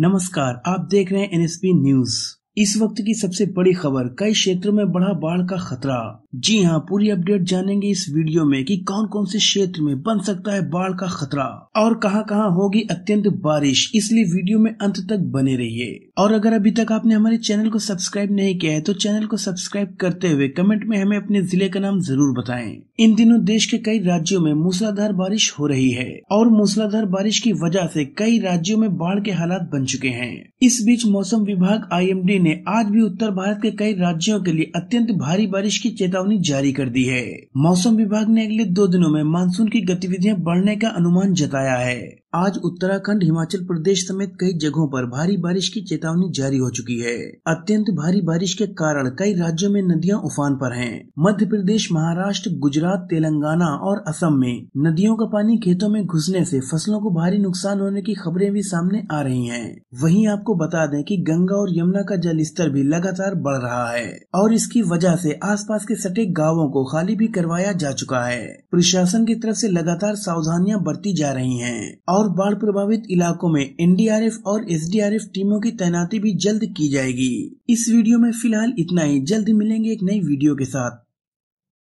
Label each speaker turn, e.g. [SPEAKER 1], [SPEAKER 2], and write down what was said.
[SPEAKER 1] नमस्कार आप देख रहे हैं एनएसपी न्यूज़ इस वक्त की सबसे बड़ी खबर कई क्षेत्रों में बढ़ा बाढ़ का खतरा जी हाँ पूरी अपडेट जानेंगे इस वीडियो में कि कौन कौन से क्षेत्र में बन सकता है बाढ़ का खतरा और कहां कहां होगी अत्यंत बारिश इसलिए वीडियो में अंत तक बने रहिए और अगर अभी तक आपने हमारे चैनल को सब्सक्राइब नहीं किया है तो चैनल को सब्सक्राइब करते हुए कमेंट में हमें अपने जिले का नाम जरूर बताए इन दिनों देश के कई राज्यों में मूसलाधार बारिश हो रही है और मूसलाधार बारिश की वजह ऐसी कई राज्यों में बाढ़ के हालात बन चुके हैं इस बीच मौसम विभाग आई ने आज भी उत्तर भारत के कई राज्यों के लिए अत्यंत भारी बारिश की चेतावनी जारी कर दी है मौसम विभाग ने अगले दो दिनों में मानसून की गतिविधियां बढ़ने का अनुमान जताया है आज उत्तराखंड हिमाचल प्रदेश समेत कई जगहों पर भारी बारिश की चेतावनी जारी हो चुकी है अत्यंत भारी बारिश के कारण कई राज्यों में नदियां उफान पर हैं। मध्य प्रदेश महाराष्ट्र गुजरात तेलंगाना और असम में नदियों का पानी खेतों में घुसने से फसलों को भारी नुकसान होने की खबरें भी सामने आ रही है वही आपको बता दें की गंगा और यमुना का जल स्तर भी लगातार बढ़ रहा है और इसकी वजह आस पास के सटे गाँवों को खाली भी करवाया जा चुका है प्रशासन की तरफ ऐसी लगातार सावधानियाँ बरती जा रही है और और बाढ़ प्रभावित इलाकों में एनडीआरएफ और एसडीआरएफ टीमों की तैनाती भी जल्द की जाएगी इस वीडियो में फिलहाल इतना ही जल्द मिलेंगे एक नई वीडियो के साथ